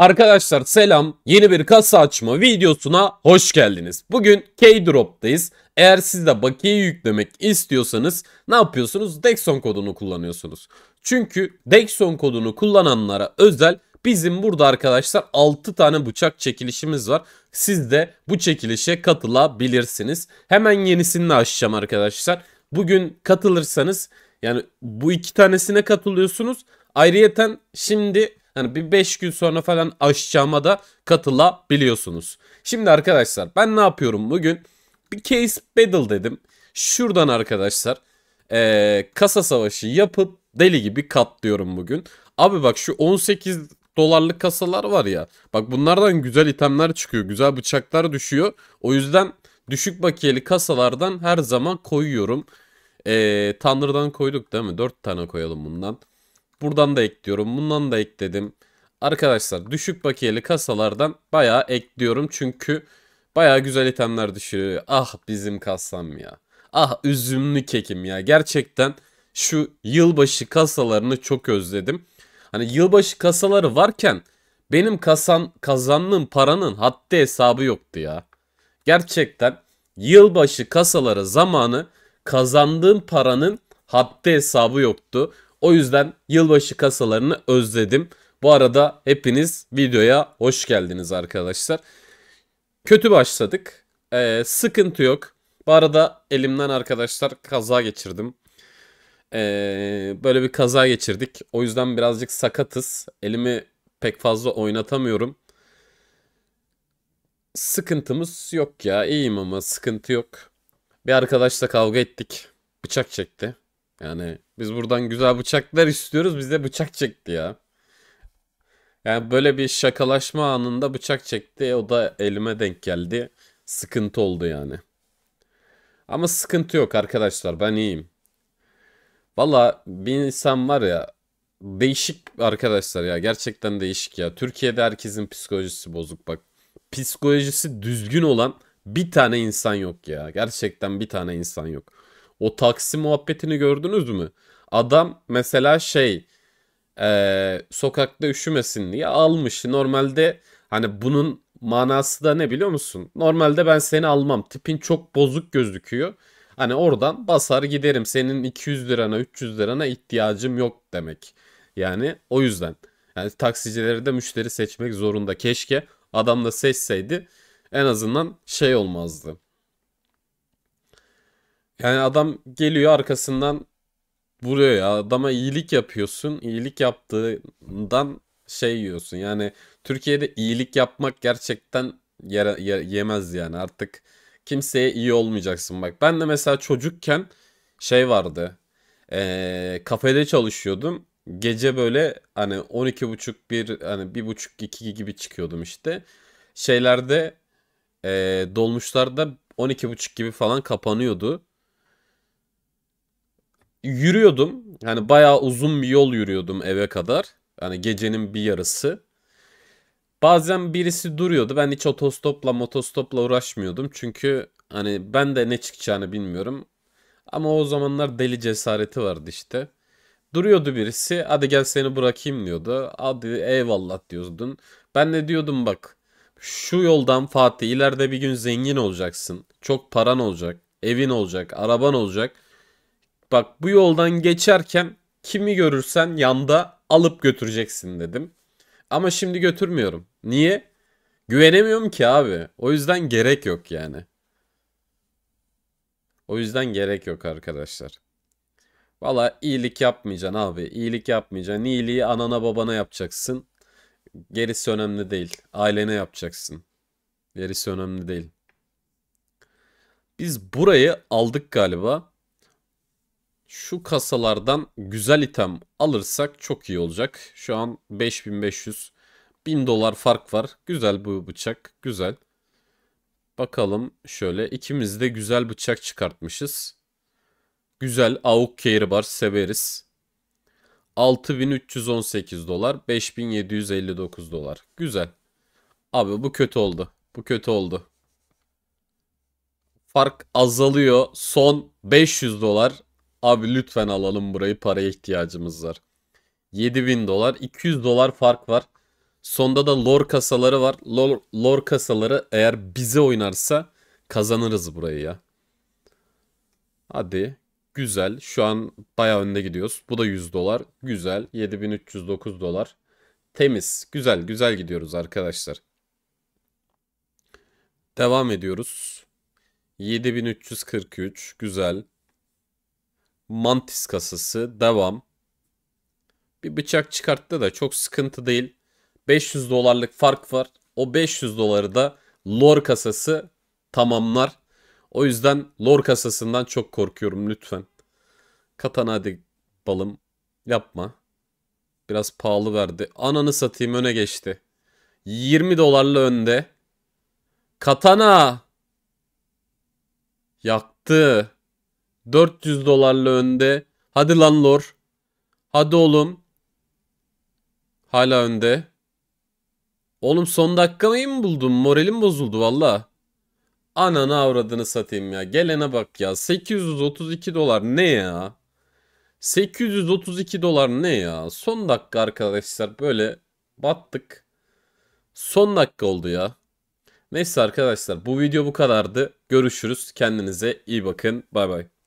Arkadaşlar selam. Yeni bir kasa açma videosuna hoş geldiniz. Bugün K-Drop'tayız. Eğer siz de bakiye yüklemek istiyorsanız ne yapıyorsunuz? Dexon kodunu kullanıyorsunuz. Çünkü Dexon kodunu kullananlara özel bizim burada arkadaşlar 6 tane bıçak çekilişimiz var. Siz de bu çekilişe katılabilirsiniz. Hemen yenisini de açacağım arkadaşlar. Bugün katılırsanız yani bu iki tanesine katılıyorsunuz. Ayrıyeten şimdi Hani bir 5 gün sonra falan aşacağıma da katılabiliyorsunuz. Şimdi arkadaşlar ben ne yapıyorum bugün? Bir case battle dedim. Şuradan arkadaşlar ee, kasa savaşı yapıp deli gibi katlıyorum bugün. Abi bak şu 18 dolarlık kasalar var ya. Bak bunlardan güzel itemler çıkıyor. Güzel bıçaklar düşüyor. O yüzden düşük bakiyeli kasalardan her zaman koyuyorum. Ee, Tanrı'dan koyduk değil mi? 4 tane koyalım bundan. Buradan da ekliyorum. Bundan da ekledim. Arkadaşlar düşük bakiyeli kasalardan bayağı ekliyorum. Çünkü bayağı güzel itemler düşüyor. Ah bizim kasam ya. Ah üzümlü kekim ya. Gerçekten şu yılbaşı kasalarını çok özledim. Hani yılbaşı kasaları varken benim kasan kazandığım paranın haddi hesabı yoktu ya. Gerçekten yılbaşı kasaları zamanı kazandığım paranın haddi hesabı yoktu. O yüzden yılbaşı kasalarını özledim. Bu arada hepiniz videoya hoş geldiniz arkadaşlar. Kötü başladık. Ee, sıkıntı yok. Bu arada elimden arkadaşlar kaza geçirdim. Ee, böyle bir kaza geçirdik. O yüzden birazcık sakatız. Elimi pek fazla oynatamıyorum. Sıkıntımız yok ya. İyiyim ama sıkıntı yok. Bir arkadaşla kavga ettik. Bıçak çekti. Yani biz buradan güzel bıçaklar istiyoruz. Bize bıçak çekti ya. Yani böyle bir şakalaşma anında bıçak çekti. O da elime denk geldi. Sıkıntı oldu yani. Ama sıkıntı yok arkadaşlar. Ben iyiyim. Valla bir insan var ya değişik arkadaşlar ya. Gerçekten değişik ya. Türkiye'de herkesin psikolojisi bozuk bak. Psikolojisi düzgün olan bir tane insan yok ya. Gerçekten bir tane insan yok. O taksi muhabbetini gördünüz mü? Adam mesela şey e, sokakta üşümesin diye almış. Normalde hani bunun manası da ne biliyor musun? Normalde ben seni almam. Tipin çok bozuk gözüküyor. Hani oradan basar giderim. Senin 200 lirana 300 lirana ihtiyacım yok demek. Yani o yüzden. Yani taksicileri de müşteri seçmek zorunda. Keşke adam da seçseydi en azından şey olmazdı. Yani adam geliyor arkasından vuruyor ya. Adama iyilik yapıyorsun. İyilik yaptığından şey yiyorsun. Yani Türkiye'de iyilik yapmak gerçekten yere, yere, yemez yani. Artık kimseye iyi olmayacaksın. Bak ben de mesela çocukken şey vardı. Ee, kafede çalışıyordum. Gece böyle hani 12.30 bir hani bir buçuk iki gibi çıkıyordum işte. Şeylerde e, dolmuşlarda 12.30 gibi falan kapanıyordu yürüyordum. Yani bayağı uzun bir yol yürüyordum eve kadar. Yani gecenin bir yarısı. Bazen birisi duruyordu. Ben hiç otostopla motostopla uğraşmıyordum. Çünkü hani ben de ne çıkacağını bilmiyorum. Ama o zamanlar deli cesareti vardı işte. Duruyordu birisi. Hadi gel seni bırakayım diyordu. Hadi eyvallah diyordun. Ben de diyordum bak. Şu yoldan Fatih ileride bir gün zengin olacaksın. Çok paran olacak. Evin olacak. Araban olacak bak bu yoldan geçerken kimi görürsen yanda alıp götüreceksin dedim. Ama şimdi götürmüyorum. Niye? Güvenemiyorum ki abi. O yüzden gerek yok yani. O yüzden gerek yok arkadaşlar. Valla iyilik yapmayacaksın abi. İyilik yapmayacaksın. İyiliği anana babana yapacaksın. Gerisi önemli değil. Ailene yapacaksın. Gerisi önemli değil. Biz burayı aldık galiba. Şu kasalardan güzel item alırsak çok iyi olacak. Şu an 5500 1000 dolar fark var. Güzel bu bıçak. Güzel. Bakalım şöyle ikimiz de güzel bıçak çıkartmışız. Güzel AUK carry bar severiz. 6318 dolar 5759 dolar. Güzel. Abi bu kötü oldu. Bu kötü oldu. Fark azalıyor. Son 500 dolar Abi lütfen alalım burayı paraya ihtiyacımız var. 7000 dolar 200 dolar fark var. Sonda da lor kasaları var. Lor lor kasaları eğer bize oynarsa kazanırız burayı ya. Hadi. Güzel. Şu an baya önde gidiyoruz. Bu da 100 dolar. Güzel. 7309 dolar. Temiz. Güzel. Güzel gidiyoruz arkadaşlar. Devam ediyoruz. 7343. Güzel. Mantis kasası devam. Bir bıçak çıkarttı da çok sıkıntı değil. 500 dolarlık fark var. O 500 doları da lor kasası tamamlar. O yüzden lor kasasından çok korkuyorum lütfen. Katana hadi balım yapma. Biraz pahalı verdi. Ananı satayım öne geçti. 20 dolarla önde. Katana. Yaktı. 400 dolarla önde. Hadi lan lor. Hadi oğlum. Hala önde. Oğlum son dakika mı buldum? Moralim bozuldu valla. Ananı avradını satayım ya. Gelene bak ya. 832 dolar ne ya? 832 dolar ne ya? Son dakika arkadaşlar böyle battık. Son dakika oldu ya. Neyse arkadaşlar bu video bu kadardı. Görüşürüz. Kendinize iyi bakın. Bay bay.